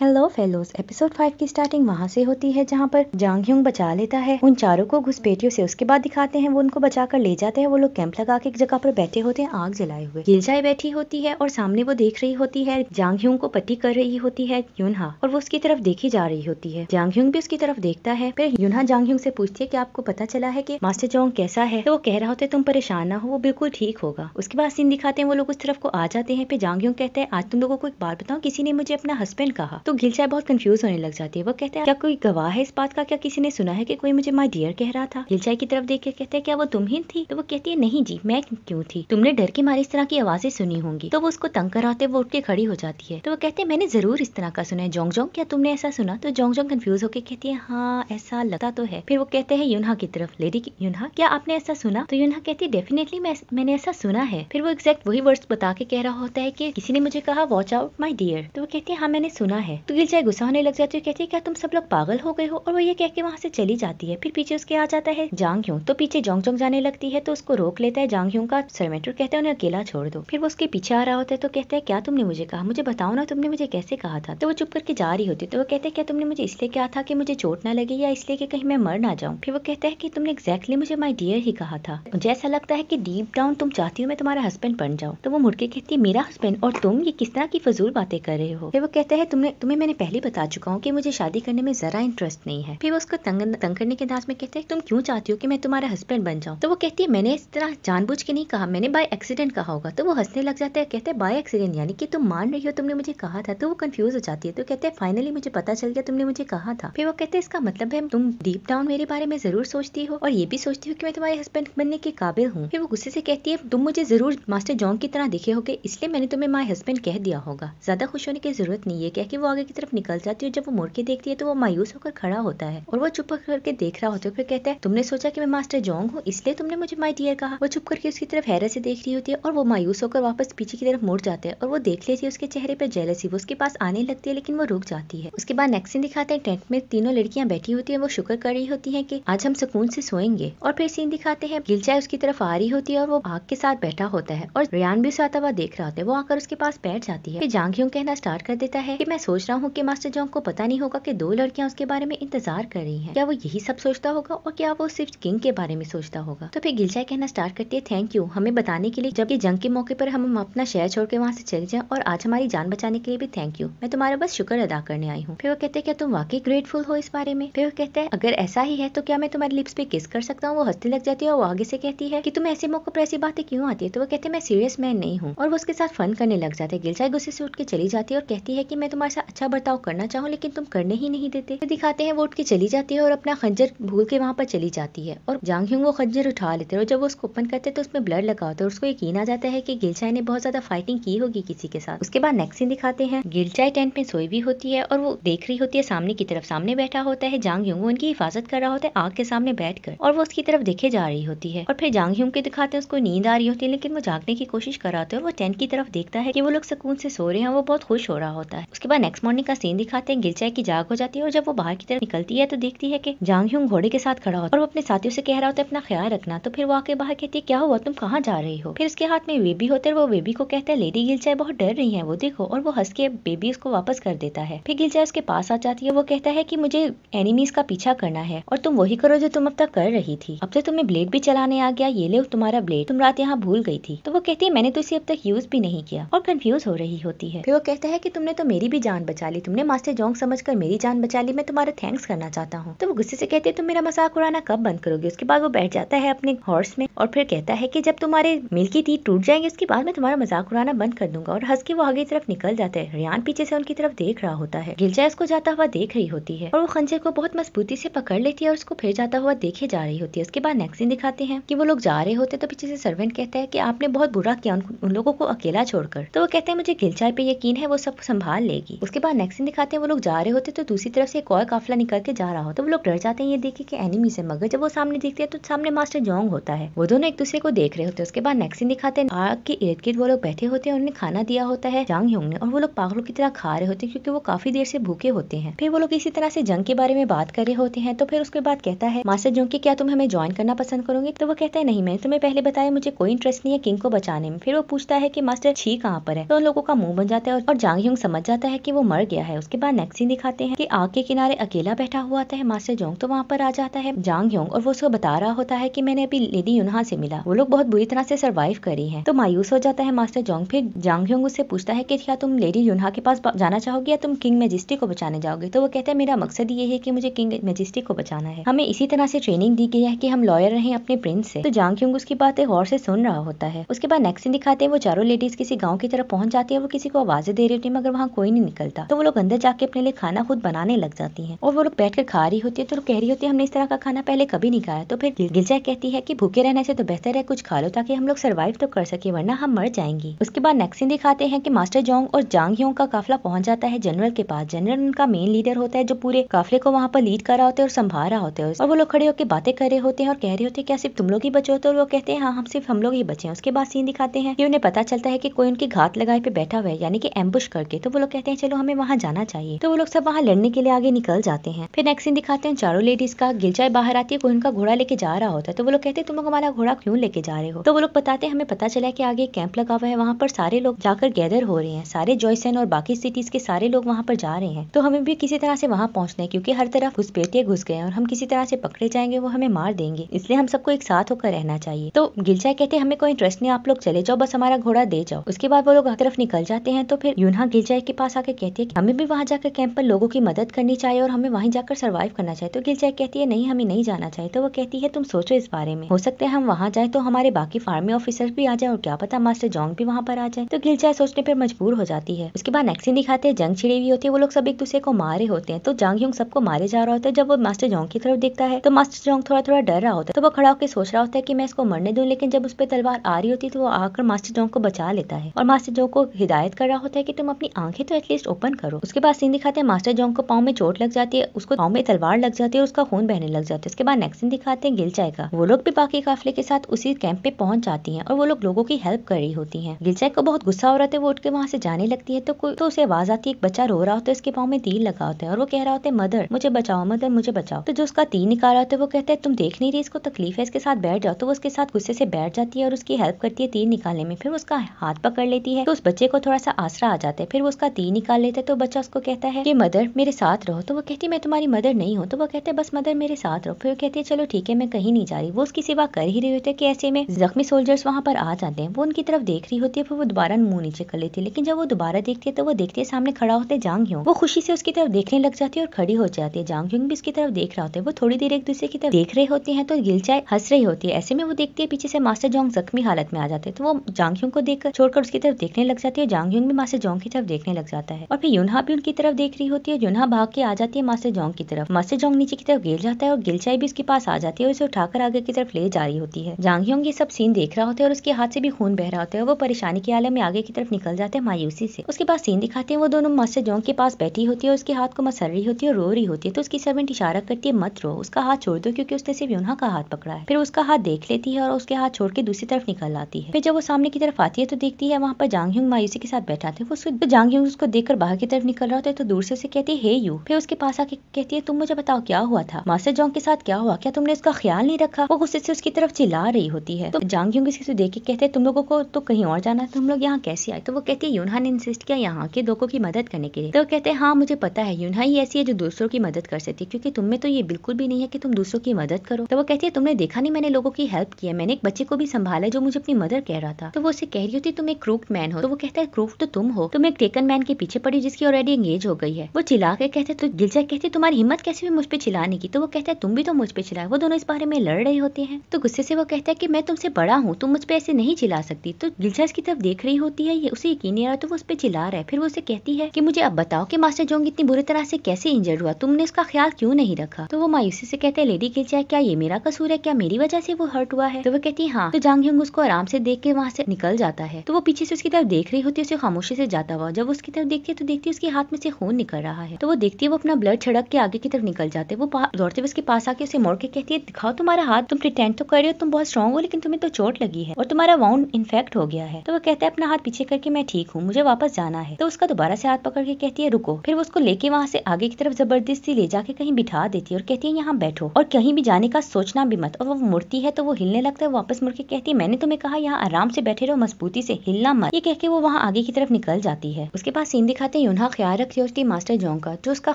hello fellows episode five की starting वहाँ से होती है जहाँ पर जांग ह्यूंग बचा लेता है उन चारों को घुसपेटियों से उसके बाद दिखाते हैं वो उनको बचा कर ले जाते हैं वो लोग कैंप लगा के एक जगह पर बैठे होते हैं आग जलाए हुए गिलजाई बैठी होती है और सामने वो देख रही होती है जांग ह्यूंग को पट्टी कर रही होती है यूनहा और वो उसकी तरफ देखी जा रही होती है जांग ह्यूंग भी उसकी तरफ देखता है फिर यूनहा जांग ह्यूंग से पूछती है की आपको पता चला है की मास्टर जोंग कैसा है तो वो कह रहा होते तुम परेशान ना हो वो बिल्कुल ठीक होगा उसके बाद सीन दिखाते हैं वो लोग उस तरफ को आ जाते हैं फिर जांग ह्यूंग कहते हैं आज तुम लोगों को एक बार बताओ किसी ने मुझे अपना हस्बैंड कहा तो गिल साहब बहुत कंफ्यूज होने लग जाती है वो कहते हैं क्या कोई गवाह है इस बात का क्या किसी ने सुना है कि कोई मुझे माई डियर कह रहा था गिल साहब की तरफ देख के कहते हैं क्या वो तुम ही थी तो वो कहती है नहीं जी मैं क्यों थी तुमने डर के मारे इस तरह की आवाजें सुनी होंगी तो वो उसको तंग कराते वो उठ के खड़ी हो जाती है तो वो कहते हैं मैंने जरूर इस तरह का सुना है जोंग जोंग क्या तुमने ऐसा सुना तो जोंग जोंग कंफ्यूज होकर कहती है हाँ ऐसा लगता तो है फिर वो कहते हैं यूनहा की तरफ लेडी यूनहा क्या आपने ऐसा सुना तो यूनहा कहती है डेफिनेटली मैंने ऐसा सुना है फिर वो एग्जैक्ट वही वर्ड्स बता के कह रहा होता है कि किसी ने मुझे कहा वॉच आउट माई डियर तो वो कहती है हाँ मैंने सुना है तो गिलजाय गुस्सा होने लग जाती है कहती है क्या तुम सब लोग पागल हो गए हो और वो ये कह के वहाँ से चली जाती है फिर पीछे उसके आ जाता है जांग ह्यूंग तो पीछे जोंग जोंग जाने लगती है तो उसको रोक लेता है जांग ह्यूंग का सरमेटर कहता है उन्हें अकेला छोड़ दो फिर वो उसके पीछे आ रहा होता है तो कहते हैं क्या तुमने मुझे कहा मुझे बताओ ना तुमने मुझे कैसे कहा था तो वो चुप करके जा रही होती है तो वो कहते हैं क्या तुमने मुझे इसलिए कहा था कि मुझे चोट ना लगे या इसलिए कि कहीं मैं मर ना जाऊँ फिर वो कहता है कि तुमने एक्जैक्टली मुझे माई डियर ही कहा था मुझे ऐसा लगता है कि डीप डाउन तुम चाहती हो मैं तुम्हारा हस्बैंड बन जाऊँ तो वो मुड़के कहती है मेरा हस्बैंड और तुम ये किस तरह की फजूल बातें कर रहे हो फिर वो कहते हैं तुमने तुम में मैंने पहले बता चुका हूँ कि मुझे शादी करने में जरा इंटरेस्ट नहीं है फिर वो उसको तंग तंग करने के अंदाज में कहते हैं तुम क्यों चाहती हो कि मैं तुम्हारा हस्बैंड बन जाऊँ तो वो कहती है मैंने इस तरह जानबूझ के नहीं कहा मैंने बाय एक्सीडेंट कहा होगा तो वो हंसने लग जाते हैं कहते हैं बाय एक्सीडेंट यानी कि तुम मान रही हो तुमने मुझे कहा था तो वो कंफ्यूज हो जाती है तो कहते हैं फाइनली मुझे पता चल गया तुमने मुझे कहा था फिर वो कहते हैं इसका मतलब है तुम डीप डाउन मेरे बारे में जरूर सोचती हो और ये भी सोचती हो कि मैं तुम्हारे हस्बैंड बनने के काबिल हूँ फिर वो गुस्से से कहती है तुम मुझे जरूर मास्टर जॉन्ग की तरह दिखे होगे इसलिए मैंने तुम्हें माई हस्बैंड कह दिया होगा ज्यादा खुश होने की जरूरत नहीं है क्या कि वो आगे आगे की तरफ निकल जाती है जब वो मुड़ के देखती है तो वो मायूस होकर खड़ा होता है और वो चुप करके देख रहा होता है फिर कहता है तुमने सोचा की मैं मास्टर जोंग हूँ इसलिए तुमने मुझे माई डियर कहा वो चुप करके उसकी तरफ हैरत से देख रही होती है और वो मायूस होकर वापस पीछे की तरफ मुड़ जाते हैं और वो देख लेती है उसके चेहरे पर जेलसी वो उसके पास आने लगती है लेकिन वो रुक जाती है उसके बाद नेक्स्ट सीन दिखाते हैं टेंट में तीनों लड़कियां बैठी होती है वो शुक्र कर रही होती है की आज हम सुकून से सोएंगे और फिर सीन दिखाते हैं गिलचाय उसकी तरफ आ रही होती है और वो आग के साथ बैठा होता है और रियान भी उसे आता हुआ देख रहा होता है वो आकर उसके पास बैठ जाती है फिर कहना स्टार्ट कर देता है की मैं सोच सोच रहा हूँ कि मास्टर जॉन्ग को पता नहीं होगा कि दो लड़कियां उसके बारे में इंतजार कर रही हैं क्या वो यही सब सोचता होगा और क्या वो सिर्फ किंग के बारे में सोचता होगा तो फिर गिलचाय कहना स्टार्ट करती है थैंक यू हमें बताने के लिए जबकि जंग के मौके पर हम अपना शहर छोड़ के वहाँ से चले जाए और आज हमारी जान बचाने के लिए भी थैंक यू मैं तुम्हारा बस शुक्र अदा करने आई हूँ फिर वो कहते हैं क्या तुम वाकई ग्रेटफुल हो इस बारे में फिर वो कहते हैं अगर ऐसा ही है तो क्या मैं तुम्हारी लिप्स पे किस कर सकता हूँ वो हंसने लग जाती है और वो आगे से कहती है कि तुम ऐसे मौके पर ऐसी बातें क्यों आती है तो वो कहते हैं मैं सीरियस मैन नहीं हूँ और वो उसके साथ फन करने लग जाते हैं गिलचाय गुस्से से उठ के चली जाती है और कहती है की मैं तुम्हारे साथ अच्छा बर्ताव करना चाहो लेकिन तुम करने ही नहीं देते तो दिखाते हैं वो उठ के चली जाती है और अपना खंजर भूल के वहाँ पर चली जाती है और जांग ह्यूंग वो खंजर उठा लेते हैं और जब वो उसको ओपन करते हैं तो उसमें ब्लड लगा होता है उसको यकीन आ जाता है कि गिलचाई ने बहुत ज्यादा फाइटिंग की होगी किसी के साथ उसके बाद नेक्स्ट सीन दिखाते हैं गिलचाई टेंट में सोई भी होती है और वो देख रही होती है सामने की तरफ सामने बैठा होता है जांग ह्यूंग उनकी हिफाजत कर रहा होता है आग के सामने बैठ और वो उसकी तरफ देखे जा रही होती है और फिर जांग ह्यूंग के दिखाते हैं उसको नींद आ रही होती है लेकिन वो जागने की कोशिश कर रहा होता है और वो टेंट की तरफ देखता है की वो लोग सुकून से सो रहे हैं वो बहुत खुश हो रहा होता है उसके बाद नेक्स्ट नेक्स्ट मॉर्निंग का सीन दिखाते हैं गिरजा की जाग हो जाती है और जब वो बाहर की तरफ निकलती है तो देखती है कि जांग ह्यूंग घोड़े के साथ खड़ा होता है और वो अपने साथियों से कह रहा होता है अपना ख्याल रखना तो फिर वो आके बाहर कहती है क्या हुआ तुम कहाँ जा रही हो फिर उसके हाथ में बेबी होते हैं वो बेबी को कहता है लेडी गिलचाय बहुत डर रही है वो देखो और वो हंस के बेबी उसको वापस कर देता है फिर गिलचाय उसके पास आ जाती है वो कहता है की मुझे एनिमीज का पीछा करना है और तुम वही करो जो तुम अब तक कर रही थी अब तो तुम्हें ब्लेड भी चलाने आ गया ये ले तुम्हारा ब्लेड तुम रात यहाँ भूल गई थी तो वो कहती है मैंने तो इसे अब तक यूज भी नहीं किया और कंफ्यूज हो रही होती है फिर वो कहता है की तुमने तो मेरी भी जान बचा ली तुमने मास्टर जोंग समझकर मेरी जान बचा ली मैं तुम्हारा थैंक्स करना चाहता हूँ तो वो गुस्से से कहते हैं तुम मेरा मजाक उड़ाना कब बंद करोगे उसके बाद वो बैठ जाता है अपने हॉर्स में और फिर कहता है की जब तुम्हारे मिल की तीर टूट जाएंगे उसके बाद मैं तुम्हारा मजाक उड़ाना बंद कर दूंगा और हंस के वो आगे तरफ निकल जाता है रियान पीछे से उनकी तरफ देख रहा होता है गिलजा उसको जाता हुआ देख रही होती है और वो खंजर को बहुत मजबूती से पकड़ लेती है और उसको फिर जाता हुआ देखे जा रही होती है उसके बाद नेक्स्ट दिखाते हैं कि वो लोग जा रहे होते तो पीछे से सर्वेंट कहता है कि आपने बहुत बुरा किया उन, लोगों को अकेला छोड़कर तो वो कहते हैं मुझे गिलचाई पे यकीन है वो सब संभाल लेगी उसके उसके बाद नेक्स्ट दिखाते हैं वो लोग जा रहे होते तो दूसरी तरफ से एक और काफिला निकल के जा रहा होता तो वो लोग डर जाते हैं ये देखे कि एनिमी से मगर जब वो सामने दिखते हैं तो सामने मास्टर जोंग होता है वो दोनों एक दूसरे को देख रहे होते हैं उसके बाद नेक्स्ट दिखाते हैं आग के इर्द गिर्द वो लोग बैठे होते हैं उन्हें खाना दिया होता है जांग ने और वो लोग पागलों की तरह खा रहे होते हैं क्योंकि वो काफी देर से भूखे होते हैं फिर वो लोग इसी तरह से जंग के बारे में बात कर रहे होते हैं तो फिर उसके बाद कहता है मास्टर जोंग की क्या तुम हमें ज्वाइन करना पसंद करोगे तो वो कहते हैं नहीं मैंने तुम्हें पहले बताया मुझे कोई इंटरेस्ट नहीं है किंग को बचाने में फिर वो पूछता है की मास्टर छी कहाँ पर है तो उन लोगों का मुंह बन जाता है और जांग योंग समझ जाता है की वो मर गया है उसके बाद नेक्स्ट सीन दिखाते हैं कि आग के किनारे अकेला बैठा हुआ था मास्टर जोंग तो वहाँ पर आ जाता है जांग योंग और वो उसको बता रहा होता है की मैंने अभी लेडी यूनहा से मिला वो लोग बहुत बुरी तरह से सर्वाइव करी है तो मायूस हो जाता है मास्टर जोंग फिर जांग योंग उससे पूछता है की क्या तुम लेडी यूनहा के पास जाना चाहोगे या तुम किंग मेजिस्ट्री को बचाने जाओगे तो वो कहते हैं मेरा मकसद ये है की मुझे किंग मेजिस्ट्री को बचाना है हमें इसी तरह से ट्रेनिंग दी गई है की हम लॉयर रहे अपने प्रिंस से तो जांग योंग उसकी बातें गौर से सुन रहा होता है उसके बाद नेक्स्ट दिखाते हैं वो चारों लेडीज किसी गाँव की तरफ पहुंच जाती है वो किसी को आवाजें दे रही होती है मगर वहाँ कोई नहीं निकलता था तो वो लोग अंदर जाके अपने लिए खाना खुद बनाने लग जाती है और वो लोग बैठ कर खा रही होती है तो कह रही होती है हमने इस तरह का खाना पहले कभी नहीं खाया तो फिर गिरजा कहती है की भूखे रहने से तो बेहतर है कुछ खा लो ताकि हम लोग सर्वाइव तो कर सके वरना हम मर जाएंगी उसके बाद नेक्सिन दिखाते हैं की मास्टर जोंग और जांग योंग का काफिला पहुंच जाता है जनरल के पास जनरल उनका मेन लीडर होता है जो पूरे काफिले को वहाँ पर लीड कर रहा होता है और संभाल रहा होता है और वो लोग खड़े होकर बातें कर रहे होते हैं और कह रहे होते हैं क्या सिर्फ तुम लोग ही बचे होते तो वो कहते हैं हाँ हम सिर्फ हम लोग ही बचे हैं उसके बाद सीन दिखाते हैं कि उन्हें पता चलता है कि कोई उनकी घात लगाए पे बैठा हुआ है यानी कि एम्बुश करके तो वो लोग कहते हैं चलो हमें हमें वहाँ जाना चाहिए तो वो लोग सब वहाँ लड़ने के लिए आगे निकल जाते हैं फिर नेक्स्ट दिखाते हैं चारों लेडीज का गिलचाय बाहर आती है कोई उनका घोड़ा लेके जा रहा होता है तो वो लोग कहते हैं तुम लोग हमारा घोड़ा क्यों लेके जा रहे हो तो वो लोग बताते हैं हमें पता चला की आगे कैंप लगा हुआ है वहाँ पर सारे लोग जाकर गैदर हो रहे हैं सारे जॉयसन और बाकी सिटीज के सारे लोग वहाँ पर जा रहे हैं तो हमें भी किसी तरह से वहाँ पहुँचना है क्योंकि हर तरफ पेटे घुस गए और हम किसी तरह से पकड़े जाएंगे वो हमें मार देंगे इसलिए हम सबको एक साथ होकर रहना चाहिए तो गिलचाय कहते हैं हमें कोई इंटरेस्ट नहीं आप लोग चले जाओ बस हमारा घोड़ा दे जाओ उसके बाद वो लोग तरफ निकल जाते हैं तो फिर यूना गिलचाई के पास आके कहते रहे थे कि हमें भी वहाँ जाकर कैंप पर लोगों की मदद करनी चाहिए और हमें वहीं जाकर सर्वाइव करना चाहिए तो गिलजैक कहती है नहीं हमें नहीं जाना चाहिए तो वो कहती है तुम सोचो इस बारे में हो सकते हैं हम वहाँ जाए तो हमारे बाकी फार्मी ऑफिसर भी आ जाए और क्या पता मास्टर जोंग भी वहाँ पर आ जाए तो गिलजैक सोचने पर मजबूर हो जाती है उसके बाद नेक्स्ट दिखाते हैं जंग छिड़ी हुई होती है वो लोग सब एक दूसरे को मारे होते हैं तो जांग यूंग सबको मारे जा रहा होता है जब वो मास्टर जोंग की तरफ देखता है तो मास्टर जोंग थोड़ा थोड़ा डर रहा होता है तो वो खड़ा होकर सोच रहा होता है की मैं इसको मरने दू लेकिन जब उस पर तलवार आ रही होती है तो वो आकर मास्टर जोंग को बचा लेता है और मास्टर जोंग को हिदायत कर रहा होता है की तुम अपनी आंखें तो एटलीस्ट ओपन करो उसके बाद सीन दिखाते हैं मास्टर जोंग को पाँव में चोट लग जाती है उसको पाँव में तलवार लग जाती है और उसका खून बहने लग जाता है उसके बाद नेक्स्ट सीन दिखाते हैं गिलचाय का वो लोग भी बाकी काफिले के साथ उसी कैंप पे पहुंच जाती है और वो लोग लोगों की हेल्प कर रही होती है गिलचाय को बहुत गुस्सा हो रहा था वो उठ के वहाँ से जाने लगती है तो कोई तो उसे आवाज आती है एक बच्चा रो रहा होता है उसके पाँव में तीर लगा होता है और वो कह रहा होता है मदर मुझे बचाओ मदर मुझे बचाओ तो जो उसका तीर निकाल रहा होता है वो कहते हैं तुम देख नहीं रही इसको तकलीफ है इसके साथ बैठ जाओ तो वो उसके साथ गुस्से से बैठ जाती है और उसकी हेल्प करती है तीर निकालने में फिर उसका हाथ पकड़ लेती है तो उस बच्चे को थोड़ा सा आसरा आ जाता है फिर वो उसका तीर निकाल लेता है तो बच्चा उसको कहता है कि मदर मेरे साथ रहो तो वो कहती मैं तुम्हारी मदर नहीं हूँ तो वो कहते बस मदर मेरे साथ रहो फिर कहती है चलो ठीक है मैं कहीं नहीं जा रही वो उसकी सेवा कर ही रही होती है कि ऐसे में जख्मी सोल्जर्स वहाँ पर आ जाते हैं वो उनकी तरफ देख रही होती है फिर वो दोबारा मुंह नीचे कर लेती है लेकिन जब वो दोबारा देखती है तो वो देखती है सामने खड़ा होते जांग ह्योंग वो खुशी से उसकी तरफ देखने लग जाती है और खड़ी हो जाती है जांग ह्योंग भी उसकी तरफ देख रहा होता है वो थोड़ी देर एक दूसरे की तरफ देख रहे होते हैं तो गिलचाई हंस रही होती है ऐसे में वो देखती है पीछे से मास्टर जोंग जख्मी हालत में आ जाते हैं तो वो जांग को देख छोड़कर उसकी तरफ देखने लग जाती है जांग ह्योंग भी मास्टर जोंग की तरफ देखने लग जाता है और पे युनहा भी उनकी तरफ देख रही होती है युनहा भाग के आ जाती है मास्टर जोंग की तरफ मास्टर जोंग नीचे की तरफ गिर जाता है और गिलचाई भी उसके पास आ जाती है उसे उठाकर आगे की तरफ ले जा रही होती है जांगयोंग ये सब सीन देख रहा होता है और उसके हाथ से भी खून बह रहा होता है वो परेशानी के आलम में आगे की तरफ निकल जाते हैं मायूसी से उसके पास सीन दिखाते हैं वो दोनों मास्टर जोंग के पास बैठी होती है उसके हाथ को मसर रही होती है और रो रही होती है तो उसकी सर्वेंट इशारा करती है मत रो उसका हाथ छोड़ दो क्योंकि उसने सिर्फ युनहा का हाथ पकड़ा है फिर उसका हाथ देख लेती है और उसके हाथ छोड़ के दूसरी तरफ निकल आती है फिर जब वो सामने की तरफ आती है तो देखती है वहाँ पर जांगह्यूंग मायूसी के साथ बैठा था वो जांगह्यूंग उसको देखकर बाहर की तरफ निकल रहा होता है तो दूर से उसे कहती है यू फिर उसके पास आके कहती है तुम मुझे बताओ क्या हुआ था मास्टर जोंग के साथ क्या हुआ क्या तुमने उसका ख्याल नहीं रखा वो गुस्से से उसकी तरफ चिल्ला रही होती है तो जांग यूंग इसे तो देख के कहते हैं तुम लोगों को तो कहीं और जाना तुम लोग यहाँ कैसे आए तो वो कहती है यूनहा ने इंसिस्ट किया यहाँ के लोगों की मदद करने के लिए तो कहते हैं हाँ मुझे पता है यूनहा ही ऐसी है जो दूसरों की मदद कर सकती है क्योंकि तुम में तो ये बिल्कुल भी नहीं है कि तुम दूसरों की मदद करो तो वो कहती है तुमने देखा नहीं मैंने लोगों की हेल्प की है मैंने एक बच्चे को भी संभाला जो मुझे अपनी मदर कह रहा था तो वो उसे कह रही होती तुम एक क्रूक मैन हो तो वो कहता है क्रूक तो तुम हो तुम तो एक टेकन मैन के पीछे पड़ी हुई जिसकी ऑलरेडी एंगेज हो गई है वो चिल्ला के कहते तो गिलजा कहते तुम्हारी हिम्मत कैसे हुई मुझ पर चिल्लाने की तो वो कहता है तुम भी तो मुझ पर चिल्लाए वो दोनों इस बारे में लड़ रहे होते हैं तो गुस्से से वो कहता है कि मैं तुमसे बड़ा हूँ तुम मुझ पर ऐसे नहीं चिल्ला सकती तो गिलजा इसकी तरफ देख रही होती है ये उसे यकीन नहीं आ रहा तो वो उस पर चिल्ला रहा है फिर वो उसे कहती है की मुझे अब बताओ की मास्टर जोंग इतनी बुरी तरह से कैसे इंजर्ड हुआ तुमने उसका ख्याल क्यों नहीं रखा तो वो मायूसी से कहते हैं लेडी गिलजा क्या ये मेरा कसूर है क्या मेरी वजह से वो हर्ट हुआ है तो वो कहती है हाँ तो जांग हिंग उसको आराम से देख के वहाँ से निकल जाता है तो वो पीछे से उसकी तरफ देख रही होती है उसे खामोशी से जाता हुआ जब उसकी तरफ देखती है तो देखती है उसके हाथ में से खून निकल रहा है तो वो देखती है वो अपना ब्लड छड़क के आगे की तरफ निकल जाते हैं वो दौड़ते हुए उसके पास आके उसे मोड़ के कहती है दिखाओ तुम्हारा हाथ तुम प्रिटेंट तो कर रहे हो तुम बहुत स्ट्रॉन्ग हो लेकिन तुम्हें तो चोट लगी है और तुम्हारा वाउंड इन्फेक्ट हो गया है तो वो कहते है अपना हाथ पीछे करके मैं ठीक हूँ मुझे वापस जाना है तो उसका दोबारा से हाथ पकड़ के कहती है रुको फिर वो उसको लेके वहाँ से आगे की तरफ जबरदस्ती ले जाके कहीं बिठा देती है और कहती है यहाँ बैठो और कहीं भी जाने का सोचना भी मत और वो मुड़ती है तो वो हिलने लगता है वापस मुड़ के कहती है मैंने तुम्हें कहा यहाँ आराम से बैठे रहो मजबूती से हिलना मत ये कह के वो वहाँ आगे की तरफ निकल जाती है उसके पास सीन दिखाते यूना ख्याल रखती है उसकी मास्टर जोंग का जो उसका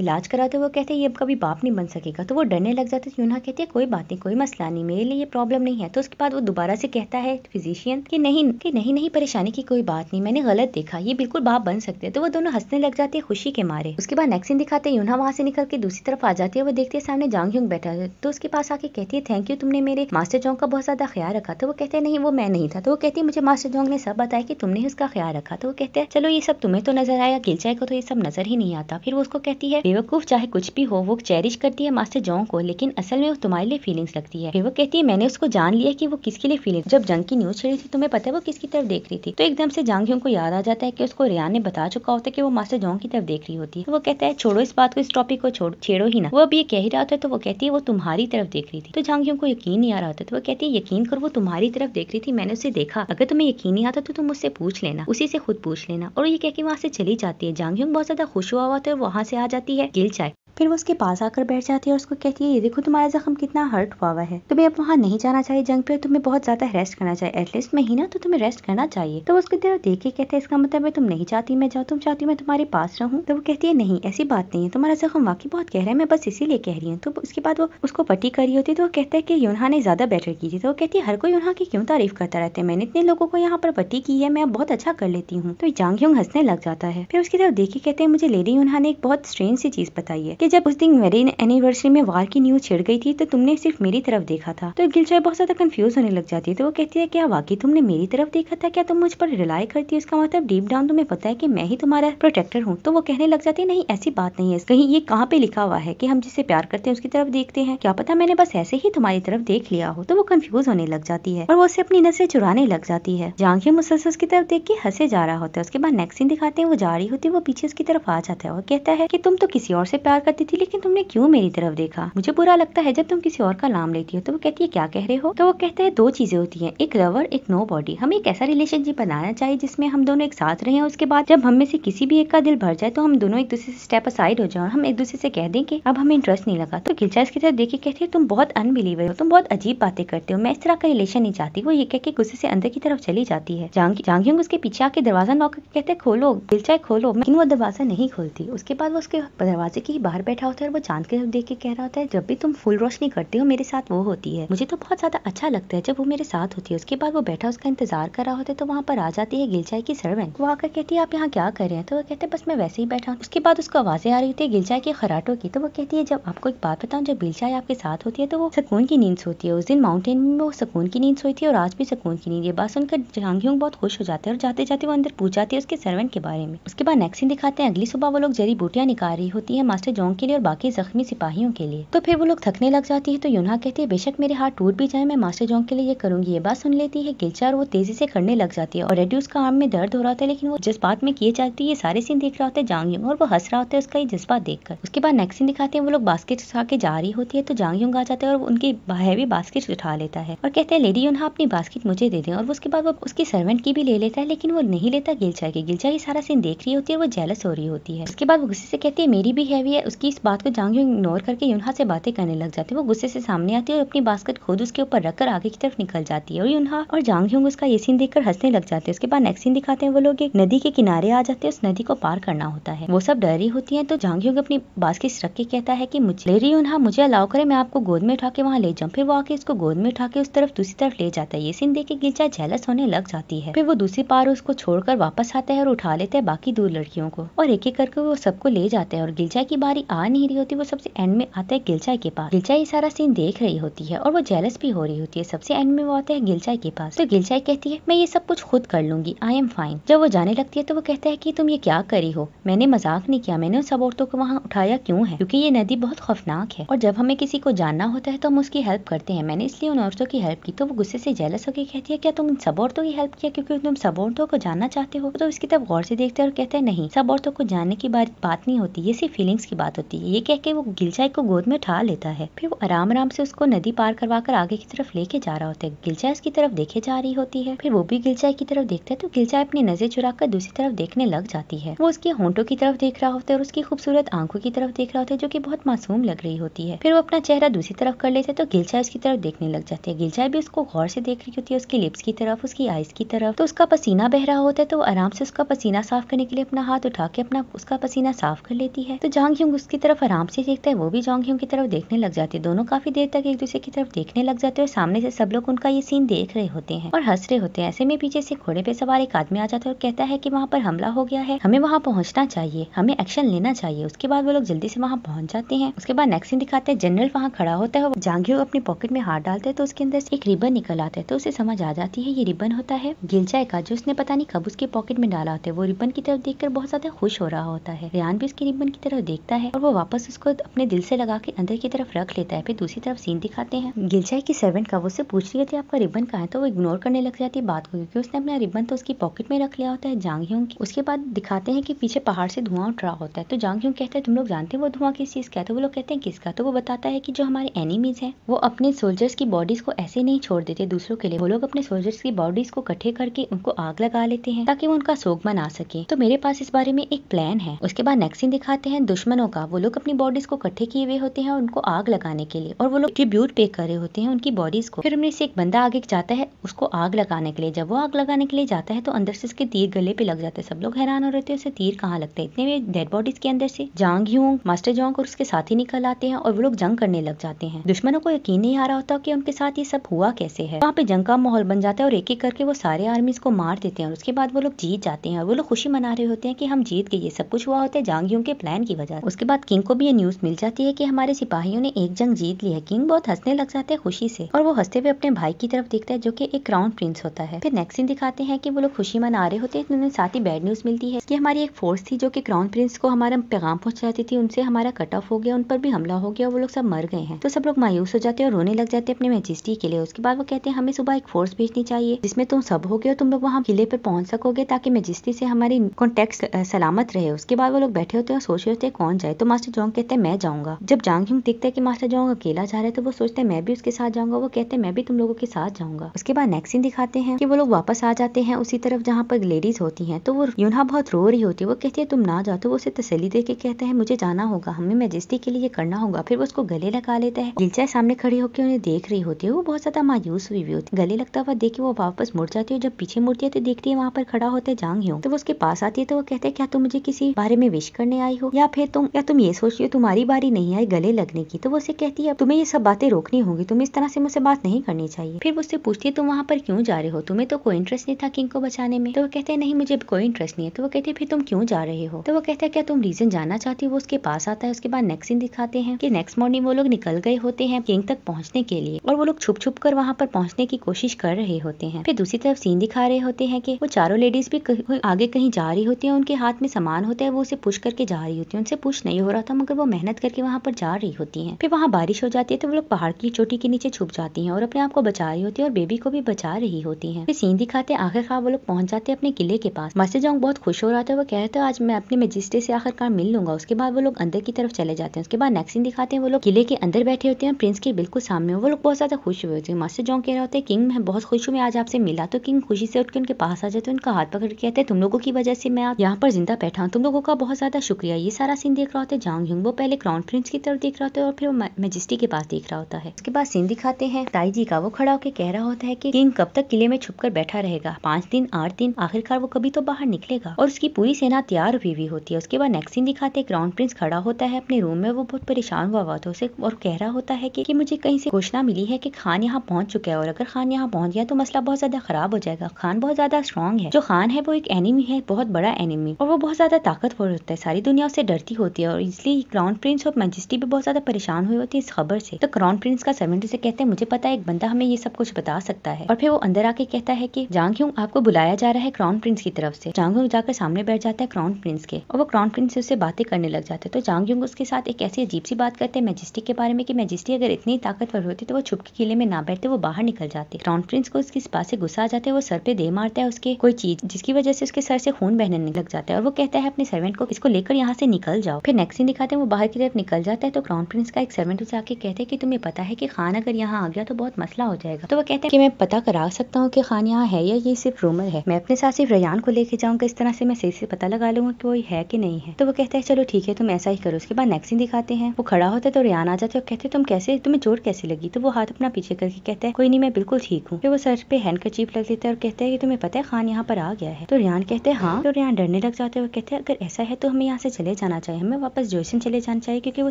इलाज कराते वो कहते हैं ये कभी बाप नहीं बन सकेगा तो वो डरने लग जाते है यूनहा कहती है कोई बात नहीं कोई मसला नहीं मेरे लिए ये प्रॉब्लम नहीं है तो उसके बाद वो दोबारा से कहता है फिजिशियन की नहीं की नहीं नहीं परेशानी की कोई बात नहीं मैंने गलत देखा ये बिल्कुल बाप बन सकते हैं तो वो दोनों हंसने लग जाते हैं खुशी के मारे उसके बाद नेक्स्ट दिखाते हैं यूना वहाँ से निकल के दूसरी तरफ आ जाती है वो देखते हैं सामने जांग यूंग बैठा है तो उसके पास आके कहती है थैंक यू तुमने मेरे मास्टर जोंग का बहुत ज्यादा ख्याल रखा तो वो कहते हैं नहीं वो मैं नहीं था तो वो कहती है मुझे मास्टर जोंग ने सब बताया कि तुमने उसका ख्याल रखा तो वो कहते हैं चलो ये सब तुम्हें तो नजर आया गिल जाएगा तो ये सब नजर ही नहीं आता फिर वो उसको कहती है बेवकूफ चाहे कुछ भी हो वो चेरिश करती है मास्टर जॉन्ग को लेकिन असल में वो तुम्हारे लिए फीलिंग्स लगती है फिर वो कहती है मैंने उसको जान लिया की वो किसके लिए फीलिंग जब जंग की न्यूज छिड़ी थी तुम्हें पता है वो किसकी तरफ देख रही थी तो एकदम से जांग को याद आ जाता है की उसको रियान ने बता चुका होता है की वो मास्टर जॉन्ग की तरफ देख रही होती है तो वो कहता है छोड़ो इस बात को इस टॉपिक को छोड़ छेड़ो ही ना वो अब ये कह रहा था तो वो कहती है वो तुम्हारी तरफ देख रही थी तो जांग को यकीन नहीं आ रहा था तो वो कहती है यकीन करो वो तुम्हारी तरफ देख रही थी मैंने उसे देखा अगर तुम्हें यकीन नहीं आता तो तुम मुझसे पूछ लेना उसी से खुद पूछ लेना और ये कह के वहाँ से चली जाती जाती है जांगह्यूंग बहुत ज्यादा खुश हुआ हुआ तो वहां से आ जाती है गिल चाय फिर वो उसके पास आकर बैठ जाती है और उसको कहती है ये देखो तुम्हारा जख्म कितना हर्ट हुआ हुआ है तुम्हें अब वहाँ नहीं जाना चाहिए जंग पे तुम्हें बहुत ज्यादा रेस्ट करना चाहिए एटलीस्ट महीना तो तुम्हें रेस्ट करना चाहिए तो उसकी तरफ देखे कहते हैं इसका मतलब है तुम नहीं चाहती मैं जाऊँ तुम चाहती मैं तुम्हारे पास रहूँ तो वो कहती है नहीं ऐसी बात नहीं है तुम्हारा जख्म वाकई बहुत कह रहा है मैं बस इसीलिए कह रही हूँ तो उसके बाद वो उसको पट्टी करी होती है तो वो कहते है कि यूना ने ज्यादा बेटर की थी तो वो कहती है हर कोई यूना की क्यों तारीफ करता रहता है मैंने इतने लोगों को यहाँ पर पट्टी की है मैं बहुत अच्छा कर लेती हूँ तो जांग हंसने लग जाता है फिर उसकी तरफ देखे कहते हैं मुझे लेडी यूना ने एक बहुत स्ट्रेंज सी चीज बताई है कि जब उस दिन मेरी एनिवर्सरी में वार की न्यूज छिड़ गई थी तो तुमने सिर्फ मेरी तरफ देखा था तो गिलचाय बहुत ज्यादा कंफ्यूज होने लग जाती है तो वो कहती है क्या वाकई तुमने मेरी तरफ देखा था क्या तुम मुझ पर रिलाई करती हो मतलब डीप डाउन तुम्हें पता है की मैं ही तुम्हारा प्रोटेक्टर हूँ तो वो कहने लग जाती है नहीं ऐसी बात नहीं है कहीं ये कहाँ पे लिखा हुआ है की हम जिसे प्यार करते हैं उसकी तरफ देखते हैं क्या पता मैंने बस ऐसे ही तुम्हारी तरफ देख लिया हो तो वो कंफ्यूज होने लग जाती है और वो उसे अपनी नजरें चुराने लग जाती है जांघी मुसलसल उसकी तरफ देख के हंसे जा रहा होता है उसके बाद नेक्स्ट दिखाते हैं वो जा रही होती है वो पीछे उसकी तरफ आ जाता है और कहता है की तुम तो किसी और से प्यार कर करती थी लेकिन तुमने क्यों मेरी तरफ देखा मुझे बुरा लगता है जब तुम किसी और का नाम लेती हो तो वो कहती है क्या कह रहे हो तो वो कहते हैं दो चीजें होती है एक लवर एक नो बॉडी हमें एक ऐसा रिलेशनशिप बनाना चाहिए जिसमें हम दोनों एक साथ रहे उसके बाद जब हम में से किसी भी एक का दिल भर जाए तो हम दोनों एक दूसरे से स्टेप असाइड हो जाए और हम एक दूसरे से कह दें कि अब हमें इंटरेस्ट नहीं लगा तो गिलचा इसकी तरफ देखे कहती है तुम बहुत अनबिलीवर हो तुम बहुत अजीब बातें करते हो मैं इस तरह का रिलेशन नहीं चाहती वो ये कह के गुस्से से अंदर की तरफ चली जाती है जांग उसके पीछे आके दरवाजा नौकर कहते खोलो गिलचा खोलो लेकिन वो दरवाजा नहीं खोलती उसके बाद वो उसके दरवाजे के बाहर बैठा होता है और वो चांद की तरफ देख के कह रहा होता है जब भी तुम फुल रोशनी करते हो मेरे साथ वो होती है मुझे तो बहुत ज्यादा अच्छा लगता है जब वो मेरे साथ होती है उसके बाद वो बैठा उसका इंतजार कर रहा होता है तो वहाँ पर आ जाती है गिलचाई की सर्वेंट वो आकर कहती है आप यहाँ क्या कर रहे हैं तो वो कहते हैं बस मैं वैसे ही बैठा हूँ उसके बाद उसको आवाजें आ रही होती है के खराटों की तो वो कहती है जब आपको एक बात बताऊँ जब गिलचाय आपके साथ होती है तो वो सुकून की नींद सोती है उस दिन माउंटेन में वो सुकून की नींद सोई थी और आज भी सुकून की नींद है बस उनका जहांगींग बहुत खुश हो जाते हैं और जाते जाते वो अंदर पूछ जाती है उसके सर्वेंट के बारे में उसके बाद नेक्स्ट दिखाते हैं अगली सुबह वो लोग जड़ी बूटियां निकाल रही होती है मास्टर जोंग टॉम के लिए और बाकी जख्मी सिपाहियों के लिए तो फिर वो लोग थकने लग जाती है तो यूना कहती है बेशक मेरे हाथ टूट भी जाए मैं मास्टर जोंग के लिए ये करूंगी ये बात सुन लेती है गिलचार वो तेजी से करने लग जाती है और रेडी उसका आर्म में दर्द हो रहा था लेकिन वो जज्बात में किए जाती है ये सारे सीन देख रहा होता है जांग और वो हंस रहा होता है उसका ये जज्बा देखकर उसके बाद नेक्स्ट सीन दिखाते हैं वो लोग बास्केट उठा के जा रही होती है तो जांग युंग आ जाता है और उनकी हैवी बास्केट उठा लेता है और कहते हैं लेडी युना अपनी बास्केट मुझे दे दें और उसके बाद वो उसकी सर्वेंट की भी ले लेता है लेकिन वो नहीं लेता गिलचा की गिलचा ये सारा सीन देख रही होती है वो जेलस हो रही होती है उसके बाद वो गुस्से से कहती है मेरी भी हैवी है उसकी कि इस बात को जांग इग्नोर करके यूनहा से बातें करने लग जाती है वो गुस्से से सामने आती है और अपनी बास्केट खुद उसके ऊपर रखकर आगे की तरफ निकल जाती है और यूनहा और जांग उसका ये सीन देखकर हंसने लग जाते हैं उसके बाद नेक्स्ट सीन दिखाते हैं वो लोग एक नदी के किनारे आ जाते हैं उस नदी को पार करना होता है वो सब डरी होती है तो जांग अपनी बास्केट रख के कहता है की मुझे ले रही यूनहा मुझे अलाउ करे मैं आपको गोद में उठा के वहाँ ले जाऊँ फिर वो आके उसको गोद में उठा के उस तरफ दूसरी तरफ ले जाता है ये सीन देख के गिलचा जेलस होने लग जाती है फिर वो दूसरी पार उसको छोड़कर वापस आता है और उठा लेते हैं बाकी दूर लड़कियों को और एक एक करके वो सबको ले जाते हैं और गिलचा की बारी आ नहीं रही होती वो सबसे एंड में आता है गिलचाई के पास गिलचाई ये सारा सीन देख रही होती है और वो जेलस भी हो रही होती है सबसे एंड में वो आता है गिलचाई के पास तो गिलचाई कहती है मैं ये सब कुछ खुद कर लूंगी आई एम फाइन जब वो जाने लगती है तो वो कहता है की तुम ये क्या करी हो मैंने मजाक नहीं किया मैंने उन सब औरतों को वहाँ उठाया क्यूँ है क्यूँकी ये नदी बहुत खौफनाक है और जब हमें किसी को जानना होता है तो हम उसकी हेल्प करते हैं मैंने इसलिए उन औरतों की हेल्प की तो वो गुस्से से जेलस होकर कहती है क्या तुम इन सब औरतों की हेल्प किया क्योंकि तुम सब औरतों को जानना चाहते हो तो इसकी तरफ गौर से देखते हैं और कहते हैं नहीं सब औरतों को जानने की बात नहीं होती ये सिर्फ फीलिंग्स की बात होती है ये कह के वो गिलचाई को गोद में उठा लेता है फिर वो आराम आराम से उसको नदी पार करवा कर आगे की तरफ लेके जा रहा होता है गिलचाई उसकी तरफ देखे जा रही होती है फिर वो भी गिलचाई की तरफ देखता है तो गिलचाई अपनी नजर चुरा कर दूसरी तरफ देखने लग जाती है वो उसके होंठों की तरफ देख रहा होता है और उसकी खूबसूरत आंखों की तरफ देख रहा होता है जो की बहुत मासूम लग रही होती है फिर वो अपना चेहरा दूसरी तरफ कर लेते हैं तो गिलचाई उसकी तरफ देखने लग जाती है गिलचाई भी उसको गौर से देख रही होती है उसकी लिप्स की तरफ उसकी आईज की तरफ तो उसका पसीना बह रहा होता है तो आराम से उसका पसीना साफ करने के लिए अपना हाथ उठा के अपना उसका पसीना साफ कर लेती है तो जांग उसकी तरफ आराम से देखता है वो भी जोंग ह्यूंग की तरफ देखने लग जाती है दोनों काफी देर तक एक दूसरे की तरफ देखने लग जाते हैं और सामने से सब लोग उनका ये सीन देख रहे होते हैं और हंस रहे होते हैं ऐसे में पीछे से घोड़े पे सवार एक आदमी आ जाता है और कहता है की वहाँ पर हमला हो गया है हमें वहाँ पहुँचना चाहिए हमें एक्शन लेना चाहिए उसके बाद वो लोग जल्दी से वहाँ पहुँच जाते हैं उसके बाद नेक्स्ट सीन दिखाते हैं जनरल वहाँ खड़ा होता है जांगियो अपने पॉकेट में हाथ डालते हैं तो उसके अंदर एक रिबन निकल आता है तो उसे समझ आ जाती है ये रिबन होता है गिलचाय का जो उसने पता नहीं कब उसके पॉकेट में डाला होता है वो रिबन की तरफ देखकर बहुत ज्यादा खुश हो रहा होता है रियान भी उसकी रिबन की तरफ देखता है और वो वापस उसको अपने दिल से लगा के अंदर की तरफ रख लेता है फिर दूसरी तरफ सीन दिखाते हैं गिलचाय की सर्वेंट का वो उससे पूछ रही थी आपका रिबन कहा है तो वो इग्नोर करने लग जाती है बात को क्योंकि उसने अपना रिबन तो उसकी पॉकेट में रख लिया होता है जांग ह्यूंग की उसके बाद दिखाते हैं कि पीछे पहाड़ से धुआं उठ रहा होता है तो जांग ह्यूंग कहता है तुम लोग जानते हैं वो धुआं किस चीज का है तो वो लोग कहते हैं किसका तो वो बताता है कि जो हमारे एनिमीज है वो अपने सोल्जर्स की बॉडीज को ऐसे नहीं छोड़ देते दूसरों के लिए वो लोग अपने सोल्जर्स की बॉडीज को इकट्ठे करके उनको आग लगा लेते हैं ताकि वो उनका सोग मना सके तो मेरे पास इस बारे में एक प्लान है उसके बाद नेक्स्ट दिखाते हैं दुश्मनों का होगा वो लोग अपनी बॉडीज को इकट्ठे किए हुए होते हैं और उनको आग लगाने के लिए और वो लोग ट्रिब्यूट पे कर रहे होते हैं उनकी बॉडीज को फिर उनमें से एक बंदा आगे जाता है उसको आग लगाने के लिए जब वो आग लगाने के लिए जाता है तो अंदर से उसके तीर गले पे लग जाते हैं सब लोग हैरान हो रहे थे उसे तीर कहाँ लगता है इतने डेड बॉडीज के अंदर से जांग ह्यूंग मास्टर जोंग और उसके ही निकल आते हैं और वो लोग जंग करने लग जाते हैं दुश्मनों को यकीन नहीं आ रहा होता की उनके साथ ये सब हुआ कैसे है वहाँ पे जंग का माहौल बन जाता है और एक एक करके वो सारे आर्मीज को मार देते हैं और उसके बाद वो लोग जीत जाते हैं और वो लोग खुशी मना रहे होते हैं की हम जीत गए ये सब कुछ हुआ होता है जांग ह्यूंग के प्लान की वजह उसके बाद बाद किंग को भी ये न्यूज मिल जाती है कि हमारे सिपाहियों ने एक जंग जीत ली है किंग बहुत हंसने लग जाते हैं खुशी से और वो हंसते हुए अपने भाई की तरफ देखता है जो कि एक क्राउन प्रिंस होता है फिर नेक्स्ट दिन दिखाते हैं कि वो लोग खुशी मना रहे होते हैं उन्हें साथ ही बैड न्यूज मिलती है की हमारी एक फोर्स थी जो की क्राउन प्रिंस को हमारा पैगाम पहुंचाती थी उनसे हमारा कट ऑफ हो गया उन पर भी हमला हो गया वो लोग सब मर गए हैं तो सब लोग मायूस हो जाते हैं और रोने लग जाते हैं अपने मेजिस्ट्री के लिए उसके बाद वो कहते हैं हमें सुबह एक फोर्स भेजनी चाहिए जिसमें तुम सब हो गए और तुम लोग वहाँ किले पर पहुंच सकोगे ताकि मेजिस्ट्री से हमारी कॉन्टेक्ट सलामत रहे उसके बाद वो लोग बैठे होते हैं और सोच रहे होते हैं कौन जाए तो तो मास्टर जोंग कहते हैं मैं जाऊंगा जब जांग हिंग देखता है कि मास्टर जोंग अकेला जा रहा है तो वो सोचते हैं मैं भी उसके साथ जाऊंगा वो कहते हैं मैं भी तुम लोगों के साथ जाऊंगा उसके बाद नेक्स्ट सीन दिखाते हैं कि वो लोग वापस आ जाते हैं उसी तरफ जहाँ पर लेडीज होती है तो वो यूना बहुत रो रही होती है वो कहती है तुम ना जाओ तो वो उसे तसली दे के कहते हैं मुझे जाना होगा हमें मेजेस्टी के लिए करना होगा फिर वो उसको गले लगा लेता है दिलचाय सामने खड़ी होकर उन्हें देख रही होती है वो बहुत ज्यादा मायूस हुई हुई होती है गले लगता हुआ देखे वो वापस मुड़ जाती है जब पीछे मुड़ती है तो देखती है वहाँ पर खड़ा होता है जांग ह्यो तो वो उसके पास आती है तो वो कहते हैं क्या तुम मुझे किसी बारे में विश करने आई हो या फिर तुम या तुम तुम ये सोच रही हो तुम्हारी बारी नहीं आई गले लगने की तो वो उसे कहती है तुम्हें ये सब बातें रोकनी होगी तुम इस तरह से मुझसे बात नहीं करनी चाहिए फिर वो उससे पूछती है तुम वहाँ पर क्यों जा रहे हो तुम्हें तो कोई इंटरेस्ट नहीं था किंग को बचाने में तो वो कहते हैं नहीं मुझे कोई इंटरेस्ट नहीं है तो वो कहते हैं फिर तुम क्यों जा रहे हो तो वो कहते हैं क्या तुम रीजन जानना चाहती हो वो उसके पास आता है उसके बाद नेक्स्ट दिन दिखाते हैं कि नेक्स्ट मॉर्निंग वो लोग निकल गए होते हैं किंग तक पहुंचने के लिए और वो लोग छुप छुप कर वहाँ पर पहुंचने की कोशिश कर रहे होते हैं फिर दूसरी तरफ सीन दिखा रहे होते हैं कि वो चारों लेडीज भी आगे कहीं जा रही होती है उनके हाथ में सामान होता है वो उसे पुश करके जा रही होती है उनसे पुश नहीं हो रहा था मगर वो मेहनत करके वहाँ पर जा रही होती हैं फिर वहाँ बारिश हो जाती है तो वो लोग पहाड़ की चोटी के नीचे छुप जाती हैं और अपने आप को बचा रही होती है और बेबी को भी बचा रही होती है फिर सीन दिखाते आखिरकार वो लोग पहुंच जाते हैं अपने किले के पास मास्टर जोंग बहुत खुश हो रहा था वो कहते हैं आज मैं अपने मजिस्ट्रे से आखिरकार मिल लूंगा उसके बाद वो लोग अंदर की तरफ चले जाते हैं उसके बाद नेक्स्ट सीन दिखाते हैं वो लोग किले के अंदर बैठे होते हैं प्रिंस के बिल्कुल सामने वो लोग बहुत ज्यादा खुश हुए होते हैं मास्टर जोंग कह रहे होते हैं किंग मैं बहुत खुश हूँ मैं आज आपसे मिला तो किंग खुशी से उठ के उनके पास आ जाते हैं उनका हाथ पकड़ के कहते हैं तुम लोगों की वजह से मैं यहाँ पर जिंदा बैठा हूँ तुम लोगों का बहुत ज्यादा शुक्रिया ये सारा सीन देख रहा होता है जांग ह्यूंग वो पहले क्राउन प्रिंस की तरफ देख रहा होता है और फिर वो मेजिस्टी के पास देख रहा होता है उसके बाद सीन दिखाते हैं ताई जी का वो खड़ा होकर कह रहा होता है कि किंग कब तक किले में कर बैठा रहेगा पांच दिन आठ दिन आखिरकार वो कभी तो बाहर निकलेगा और उसकी पूरी सेना तैयार हुई हुई होती है उसके बाद नेक्स्ट सीन दिखाते हैं क्राउन प्रिंस खड़ा होता है अपने रूम में वो बहुत परेशान हुआ हुआ था और कह रहा होता है की मुझे कहीं से घोषणा मिली है की खान यहाँ पहुंच चुका है और अगर खान यहाँ पहुंच गया तो मसला बहुत ज्यादा खराब हो जाएगा खान बहुत ज्यादा स्ट्रॉन्ग है जो खान है वो एक एनिमी है बहुत बड़ा एनिमी और वो बहुत ज्यादा ताकतवर होता है सारी दुनिया उसे डरती होती है और इसलिए क्राउन प्रिंस और मैजिस्टी भी बहुत ज़्यादा परेशान हुई होती है इस खबर से तो क्राउन प्रिंस का सर्वेंट से कहते हैं मुझे पता है एक बंदा हमें ये सब कुछ बता सकता है और फिर वो अंदर आके कहता है की जांग आपको बुलाया जा रहा है क्राउन प्रिंस की तरफ से जांग जाकर सामने बैठ जाता है क्राउन प्रिंस के और वो क्राउन प्रिंस से उससे बातें करने लग जाते हैं तो जांग उसके साथ एक ऐसी अजीब सी बात करते हैं मैजिस्टी के बारे में की मैजिस्टी अगर इतनी ताकतवर होती तो वो छुपके किले में ना बैठते वो बाहर निकल जाते क्राउन प्रिंस को उसकी पास बात से गुस्सा आ जाता है वो सर पे दे मारता है उसके कोई चीज जिसकी वजह से उसके सर से खून बहने लग जाता है और वो कहता है अपने सर्वेंट को इसको लेकर यहाँ से निकल जाओ फिर मैक्सिन दिखाते हैं वो बाहर की तरफ निकल जाता है तो क्राउन प्रिंस का एक सर्वेंट उसे आके कहते हैं कि तुम्हें पता है कि खान अगर यहाँ आ गया तो बहुत मसला हो जाएगा तो वो कहते हैं कि मैं पता करा सकता हूँ कि खान यहाँ है या ये सिर्फ रूमर है मैं अपने साथ सिर्फ रयान को लेके जाऊंगा इस तरह से मैं सही से पता लगा लूंगा कि वो है कि नहीं है तो वो कहता है चलो ठीक है तुम ऐसा ही करो उसके बाद मैक्सिन दिखाते हैं वो खड़ा होता है तो रियान आ जाते और कहते तुम कैसे तुम्हें चोट कैसे लगी तो वो हाथ अपना पीछे करके कहते हैं कोई नहीं मैं बिल्कुल ठीक हूँ फिर वो सर पे हैंड लग लेते हैं और कहते है कि तुम्हें पता है खान यहाँ पर आ गया है तो रियान कहते हैं हाँ तो रियान डरने लग जाते हैं वो कहते हैं अगर ऐसा है तो हमें यहाँ से चले जाना चाहिए हमें वापस जोशन चले जाना चाहिए क्योंकि वो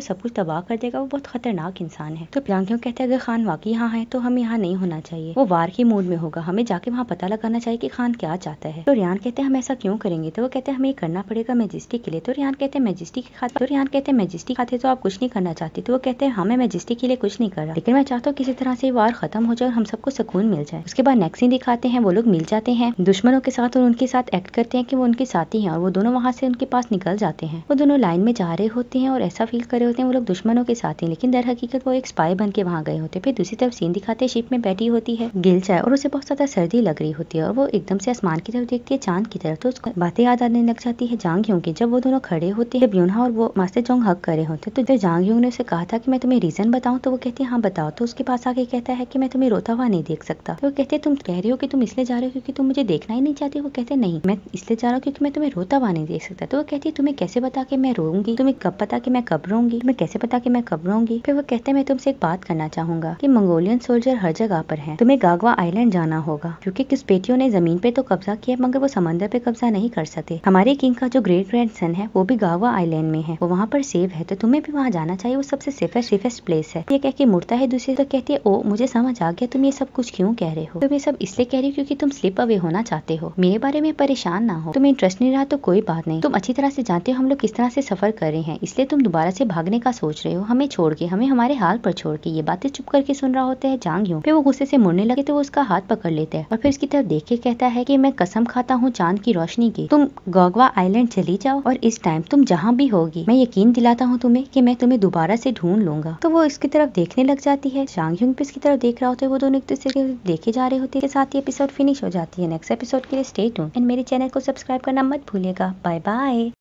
सब कुछ तबाह कर देगा वो बहुत खतरनाक इंसान है तो प्रांकियों कहते हैं अगर खान वाकई यहाँ है तो हम यहाँ नहीं होना चाहिए वो वार के मूड में होगा हमें जाके वहाँ पता लगाना चाहिए कि खान क्या चाहता है तो रियान कहते हैं हम ऐसा क्यों करेंगे तो वो कहते हैं हमें करना पड़ेगा मेजिस्टी के लिए तो रियान कहते हैं मेजिस्टी के खाते तो रियान कहते हैं मेजिस्टी खाते तो आप कुछ नहीं करना चाहते तो वो कहते हैं हमें हाँ, मेजिस्टी के लिए कुछ नहीं कर रहा लेकिन मैं चाहता हूँ किसी तरह से वार खत्म हो जाए और हम सबको सुकून मिल जाए उसके बाद नेक्सिन दिखाते हैं वो लोग मिल जाते हैं दुश्मनों के साथ और उनके साथ एक्ट करते हैं कि वो उनके साथी हैं और वो दोनों वहाँ से उनके पास निकल जाते हैं वो दोनों लाइन में जा रहे होते हैं और ऐसा फील करे होते हैं वो लोग दुश्मनों के साथ हैं लेकिन दर हकीकत वो एक स्पाई बन के वहाँ गए होते फिर दूसरी तरफ सीन दिखाते शिप में बैठी होती है गिल जाए और उसे बहुत ज्यादा सर्दी लग रही होती है और वो एकदम से आसमान की तरफ देखती है चांद की तरफ तो उसको बातें याद आने लग जाती है जांग यूंग की जब वो दोनों खड़े होते हैं ब्यूना और वो मास्टर जोंग हक कर रहे होते तो जब जांग यूंग ने उसे कहा था कि मैं तुम्हें रीजन बताऊं तो वो कहती है हाँ बताओ तो उसके पास आके कहता है कि मैं तुम्हें रोता हुआ नहीं देख सकता तो वो कहते तुम कह रहे हो कि तुम इसलिए जा रहे हो क्योंकि तुम मुझे देखना ही नहीं चाहते वो कहते नहीं मैं इसलिए जा रहा हूँ क्योंकि मैं तुम्हें रोता हुआ नहीं देख सकता तो वो कहती है तुम्हें कैसे बता के मैं रोऊंगी तो तुम्हें कब पता कि मैं कब रहूंगी मैं कैसे पता कि मैं कब रहूंगी फिर वो कहते हैं मैं तुमसे एक बात करना चाहूंगा कि मंगोलियन सोल्जर हर जगह पर है तुम्हें गागवा आइलैंड जाना होगा क्योंकि किस बेटियों ने जमीन पे तो कब्जा किया मगर वो समंदर पे कब्जा नहीं कर सकते हमारे किंग का जो ग्रेट ग्रैंड सन है वो भी गागवा आइलैंड में है वो वहाँ पर सेफ है तो तुम्हें भी वहाँ जाना चाहिए वो सबसे सेफेस्ट सेफेस्ट प्लेस है ये कह के मुड़ता है दूसरी तो कहती है ओ मुझे समझ आ गया तुम ये सब कुछ क्यों कह रहे हो तुम ये सब इसलिए कह रहे हो क्योंकि तुम स्लिप अवे होना चाहते हो मेरे बारे में परेशान ना हो तुम्हें इंटरेस्ट नहीं रहा तो कोई बात नहीं तुम अच्छी तरह से जानते हो हम लोग किस तरह से सफर कर रहे हैं इसलिए तुम दोबारा से भागने का सोच रहे हो हमें छोड़ के हमें हमारे हाल पर छोड़ के ये बातें चुप करके सुन रहा होता है जांग यू फिर वो गुस्से से मुड़ने लगे तो वो उसका हाथ पकड़ लेता है और फिर उसकी तरफ देख के कहता है की मैं कसम खाता हूँ चांद की रोशनी की तुम गोगवा आईलैंड चली जाओ और इस टाइम तुम जहाँ भी होगी मैं यकीन दिलाता हूँ तुम्हें की मैं तुम्हें दोबारा से ढूंढ लूंगा तो वो इसकी तरफ देखने लग जाती है जांग यूंग भी इसकी तरफ देख रहा होता है वो दोनों एक दूसरे के देखे जा रहे होते साथ ही एपिसोड फिनिश हो जाती है नेक्स्ट एपिसोड के लिए स्टेट हूँ एंड मेरे चैनल को सब्सक्राइब करना मत भूलेगा बाय बाय